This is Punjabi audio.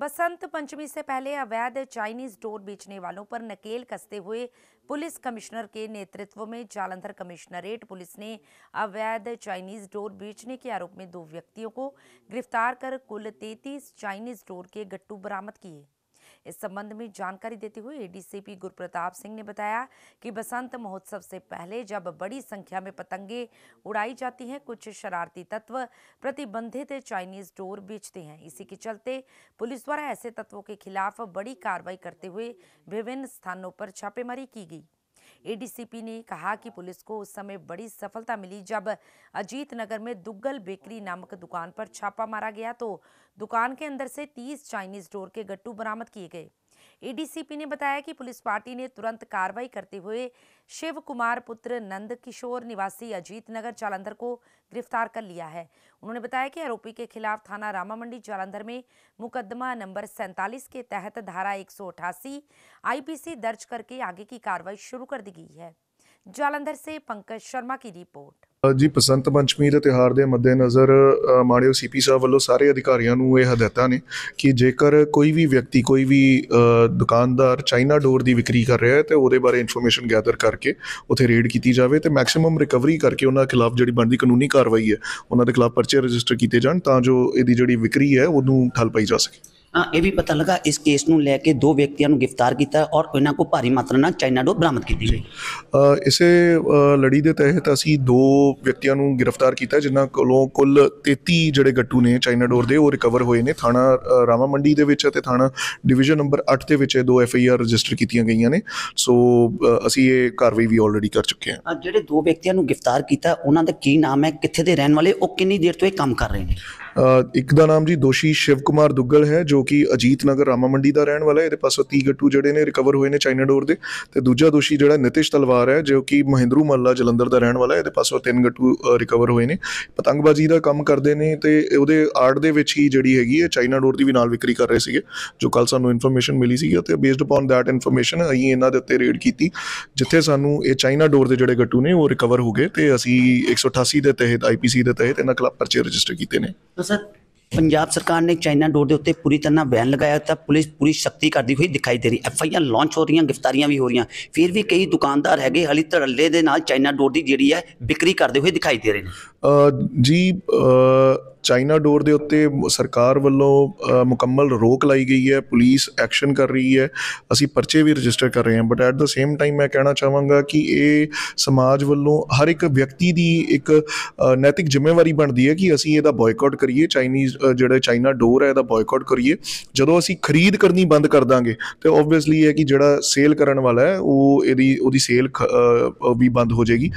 बसंत पंचमी से पहले अवैध चाइनीज डोर बेचने वालों पर नकेल कसते हुए पुलिस कमिश्नर के नेतृत्व में जालंधर कमिश्नरेट पुलिस ने अवैध चाइनीज डोर बेचने के आरोप में दो व्यक्तियों को गिरफ्तार कर कुल तैतीस चाइनीज डोर के गट्टू बरामद किए इस संबंध में जानकारी देते हुए एडीसीपी गुरप्रताप सिंह ने बताया कि बसंत महोत्सव से पहले जब बड़ी संख्या में पतंगे उड़ाई जाती हैं कुछ शरारती तत्व प्रतिबंधित चाइनीज डोर बेचते हैं इसी के चलते पुलिस द्वारा ऐसे तत्वों के खिलाफ बड़ी कार्रवाई करते हुए विभिन्न स्थानों पर छापेमारी की गई एडीसीपी ने कहा कि पुलिस को उस समय बड़ी सफलता मिली जब अजीत नगर में दुग्गल बेकरी नामक दुकान पर छापा मारा गया तो दुकान के अंदर से तीस चाइनीज डोर के गट्टू बरामद किए गए एडीसीपी ने बताया कि पुलिस पार्टी ने तुरंत कार्रवाई करते हुए शिव कुमार पुत्र नंद किशोर निवासी अजीत नगर जालंधर को गिरफ्तार कर लिया है उन्होंने बताया कि आरोपी के खिलाफ थाना रामा मंडी जालंधर में मुकदमा नंबर सैंतालीस के तहत धारा एक आईपीसी दर्ज करके आगे की कार्रवाई शुरू कर दी गई है जालंधर से पंकज शर्मा की रिपोर्ट ਜੀ ਬਸੰਤ ਪੰਚਮੀ ਦੇ ਤਿਹਾਰ ਦੇ ਮੱਦੇਨਜ਼ਰ ਮਾਣਯੋਗ ਸੀਪੀ ਸਾਹਿਬ ਵੱਲੋਂ ਸਾਰੇ ਅਧਿਕਾਰੀਆਂ ਨੂੰ ਇਹ ਹਦਾਇਤਾਂ ਨੇ ਕਿ ਜੇਕਰ ਕੋਈ ਵੀ ਵਿਅਕਤੀ ਕੋਈ ਵੀ ਦੁਕਾਨਦਾਰ ਚਾਈਨਾ ਡੋਰ ਦੀ ਵਿਕਰੀ ਕਰ ਰਿਹਾ ਹੈ ਤੇ ਉਹਦੇ ਬਾਰੇ ਇਨਫੋਰਮੇਸ਼ਨ ਗੈਦਰ ਕਰਕੇ ਉਥੇ ਰੇਡ ਕੀਤੀ ਜਾਵੇ ਤੇ ਮੈਕਸਿਮਮ ਰਿਕਵਰੀ ਕਰਕੇ ਉਹਨਾਂ ਖਿਲਾਫ ਜਿਹੜੀ ਬਣਦੀ ਕਾਨੂੰਨੀ ਕਾਰਵਾਈ ਹੈ ਉਹਨਾਂ ਦੇ ਖਿਲਾਫ ਪਰਚੇ ਰਜਿਸਟਰ ਕੀਤੇ ਜਾਣ ਤਾਂ ਜੋ ਇਹਦੀ ਜਿਹੜੀ ਵਿਕਰੀ ਹੈ ਉਹਨੂੰ ਠੱਲ ਪਾਈ ਜਾ ਸਕੇ ਇਹ ਵੀ ਪਤਾ ਲੱਗਾ ਇਸ ਕੇਸ ਨੂੰ ਲੈ ਕੇ ਦੋ ਵਿਅਕਤੀਆਂ ਨੂੰ ਗ੍ਰਿਫਤਾਰ ਕੀਤਾ ਔਰ ਇਹਨਾਂ ਕੋ ਭਾਰੀ ਮਾਤਰਾ ਨਾਲ ਚਾਈਨਾ ਡੋਰ ਬਰਾਮਦ ਕੀਤੀ ਗਈ ਅ, ਇਸੇ ਲੜੀ ਦੇ ਤਹਿਤ ਅਸੀਂ ਦੋ ਵਿਅਕਤੀਆਂ ਨੂੰ ਗ੍ਰਿਫਤਾਰ ਕੀਤਾ ਜਿਨ੍ਹਾਂ ਕੋਲੋਂ ਕੁੱਲ 33 ਜਿਹੜੇ ਗੱਟੂ ਨੇ ਚਾਈਨਾ ਡੋਰ ਦੇ ਉਹ ਰਿਕਵਰ ਹੋਏ ਨੇ ਥਾਣਾ ਰਾਮਾ ਮੰਡੀ ਦੇ ਵਿੱਚ ਅਤੇ ਥਾਣਾ ਡਿਵੀਜ਼ਨ ਨੰਬਰ 8 ਦੇ ਵਿੱਚ ਇਹ ਦੋ ਐਫ ਆਈ ਆਰ ਰਜਿਸਟਰ ਕੀਤੀਆਂ ਗਈਆਂ ਨੇ ਸੋ ਅਸੀਂ ਇਹ ਕਾਰਵਾਈ ਵੀ ਆਲਰੇਡੀ ਕਰ ਚੁੱਕੇ ਹਾਂ ਜਿਹੜੇ ਦੋ ਵਿਅਕਤੀਆਂ ਨੂੰ ਗ੍ਰਿਫਤਾਰ ਕੀਤਾ ਉਹਨਾਂ ਦਾ ਕੀ ਨਾਮ ਹੈ ਕਿੱਥੇ ਦੇ ਰਹਿਣ ਵਾਲੇ ਉਹ ਕਿੰਨੀ ਦੇਰ ਤੋਂ ਇਹ ਕੰਮ ਕਰ ਰਹੇ ਨੇ ਇੱਕ ਦਾ ਨਾਮ ਜੀ ਦੋਸ਼ੀ ਸ਼ਿਵ ਕੁਮਾਰ ਦੁੱਗਲ ਹੈ ਜੋ ਕਿ ਅਜੀਤ ਨਗਰ ਰਾਮਾ ਮੰਡੀ ਦਾ ਰਹਿਣ ਵਾਲਾ ਹੈ ਇਹਦੇ ਪਾਸੋਂ 30 ਗੱਟੂ ਜਿਹੜੇ ਨੇ ਰਿਕਵਰ ਹੋਏ ਨੇ ਚਾਈਨਾ ਡੋਰ ਦੇ ਤੇ ਦੂਜਾ ਦੋਸ਼ੀ ਜਿਹੜਾ ਨਿਤਿਸ਼ ਤਲਵਾਰ ਹੈ ਜੋ ਕਿ ਮਹਿੰਦਰੂ ਮੱਲਾ ਜਲੰਧਰ ਦਾ ਰਹਿਣ ਵਾਲਾ ਹੈ ਇਹਦੇ ਪਾਸੋਂ 3 ਗੱਟੂ ਰਿਕਵਰ ਹੋਏ ਨੇ ਪਤੰਗਬਾਜ਼ੀ ਦਾ ਕੰਮ ਕਰਦੇ ਨੇ ਤੇ ਉਹਦੇ ਆਰਟ ਦੇ ਵਿੱਚ ਹੀ ਜਿਹੜੀ ਹੈਗੀ ਹੈ ਚਾਈਨਾ ਡੋਰ ਦੀ ਵੀ ਨਾਲ ਵਿਕਰੀ ਕਰ ਰਹੇ ਸੀਗੇ ਜੋ ਕੱਲ ਸਾਨੂੰ ਇਨਫੋਰਮੇਸ਼ਨ ਮਿਲੀ ਸੀ ਤੇ ਬੇਸਡ ਅਪਨ ਥੈਟ ਇਨਫੋਰਮੇਸ਼ਨ ਅਸੀਂ ਇਹਨਾਂ ਦੇ ਉੱਤੇ ਰੇਡ ਕੀਤੀ ਜਿੱਥੇ ਸਾਨੂੰ ਇਹ ਚਾਈਨਾ ਡੋਰ ਦੇ ਜਿਹੜੇ ਗੱਟੂ ਨੇ ਉਹ ਰਿਕਵਰ ਹੋ ਗਏ ਤੇ ਅਸੀਂ 188 ਦੇ ਤਹਿਤ ਆਈਪੀਸੀ ਦੇ ਤਹਿਤ ਇਹਨਾਂ ਖਿਲਾਫ ਪਰਚੇ ਰਜਿਸਟਰ ਕੀਤੇ ਨੇ ਤਾਂ ਸਰ ਪੰਜਾਬ ਸਰਕਾਰ ਨੇ ਚਾਈਨਾ ਡੋਰ ਦੇ ਉੱਤੇ ਪੂਰੀ ਤਰ੍ਹਾਂ ਬੈਨ ਲਗਾਇਆ ਤਾਂ ਪੁਲਿਸ ਪੂਰੀ ਸ਼ਕਤੀ ਕਰਦੀ ਹੋਈ ਦਿਖਾਈ ਦੇ ਰਹੀ ਐਫ ਆਈ ਆਰ ਲਾਂਚ ਹੋ ਰਹੀਆਂ ਗ੍ਰਿਫਤਾਰੀਆਂ ਵੀ ਹੋ ਰਹੀਆਂ ਫਿਰ ਵੀ ਕਈ ਦੁਕਾਨਦਾਰ ਹੈਗੇ ਹਲੀ ਧੜੱਲੇ ਦੇ ਨਾਲ ਚਾਈਨਾ ਡੋਰ ਦੀ ਜਿਹੜੀ ਹੈ ਵਿਕਰੀ ਕਰਦੇ ਹੋਏ ਦਿਖਾਈ ਦੇ ਰਹੇ ਨੇ ਜੀ ਚਾਈਨਾ ਡੋਰ ਦੇ ਉੱਤੇ ਸਰਕਾਰ ਵੱਲੋਂ ਮੁਕੰਮਲ ਰੋਕ ਲਾਈ ਗਈ ਹੈ ਪੁਲਿਸ ਐਕਸ਼ਨ ਕਰ ਰਹੀ ਹੈ ਅਸੀਂ ਪਰਚੇ ਵੀ ਰਜਿਸਟਰ ਕਰ ਰਹੇ ਹਾਂ but at the same time ਮੈਂ ਕਹਿਣਾ ਚਾਹਾਂਗਾ ਕਿ ਇਹ ਸਮਾਜ ਵੱਲੋਂ ਹਰ ਇੱਕ ਵਿਅਕਤੀ ਦੀ ਇੱਕ ਨੈਤਿਕ ਜ਼ਿੰਮੇਵਾਰੀ ਬਣਦੀ ਹੈ ਕਿ ਅਸੀਂ ਇਹਦਾ ਬਾਇਕਾਟ ਕਰੀਏ ਚਾਈਨੀਜ਼ ਜਿਹੜਾ ਚਾਈਨਾ ਡੋਰ ਹੈ ਇਹਦਾ ਬਾਇਕਾਟ ਕਰੀਏ ਜਦੋਂ ਅਸੀਂ ਖਰੀਦ ਕਰਨੀ ਬੰਦ ਕਰ ਦਾਂਗੇ ਤੇ ਆਬਵੀਅਸਲੀ ਹੈ ਕਿ ਜਿਹੜਾ ਸੇਲ ਕਰਨ ਵਾਲਾ ਹੈ ਉਹ ਇਹਦੀ ਉਹਦੀ ਸੇਲ ਵੀ ਬੰਦ ਹੋ ਜਾਏਗੀ